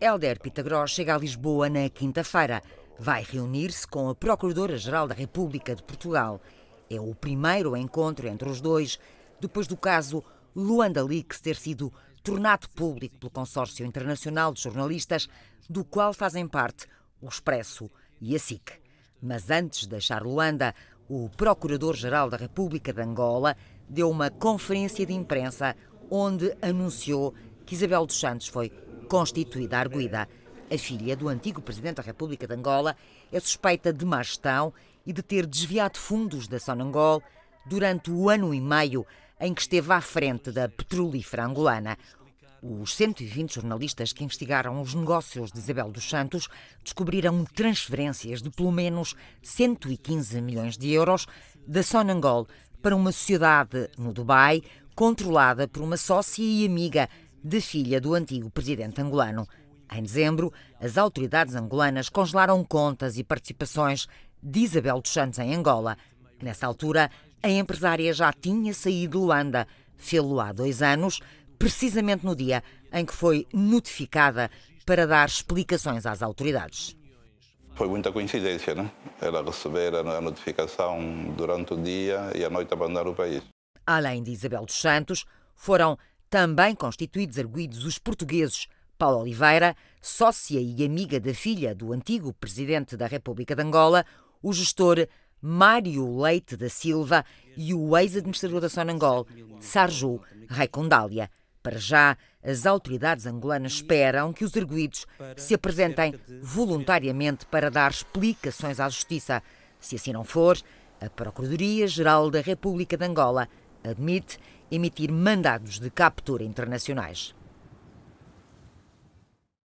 Helder Pitagros chega a Lisboa na quinta-feira. Vai reunir-se com a Procuradora-Geral da República de Portugal. É o primeiro encontro entre os dois, depois do caso Luanda Leaks ter sido tornado público pelo Consórcio Internacional de Jornalistas, do qual fazem parte o Expresso e a SIC. Mas antes de deixar Luanda, o Procurador-Geral da República de Angola deu uma conferência de imprensa onde anunciou que Isabel dos Santos foi constituída arguida. A filha do antigo presidente da República de Angola é suspeita de má gestão e de ter desviado fundos da Sonangol durante o ano e meio em que esteve à frente da petrolífera angolana. Os 120 jornalistas que investigaram os negócios de Isabel dos Santos descobriram transferências de pelo menos 115 milhões de euros da Sonangol para uma sociedade no Dubai controlada por uma sócia e amiga de filha do antigo presidente angolano. Em dezembro, as autoridades angolanas congelaram contas e participações de Isabel dos Santos em Angola. Nessa altura, a empresária já tinha saído de Luanda, fê-lo há dois anos, precisamente no dia em que foi notificada para dar explicações às autoridades. Foi muita coincidência, né? Ela receber a notificação durante o dia e à noite abandonar o país. Além de Isabel dos Santos, foram também constituídos arguídos os portugueses Paulo Oliveira, sócia e amiga da filha do antigo presidente da República de Angola, o gestor Mário Leite da Silva e o ex-administrador da Sonangol, Sarju Raicondália. Para já, as autoridades angolanas esperam que os arguídos se apresentem voluntariamente para dar explicações à Justiça. Se assim não for, a Procuradoria-Geral da República de Angola admite emitir mandados de captura internacionais.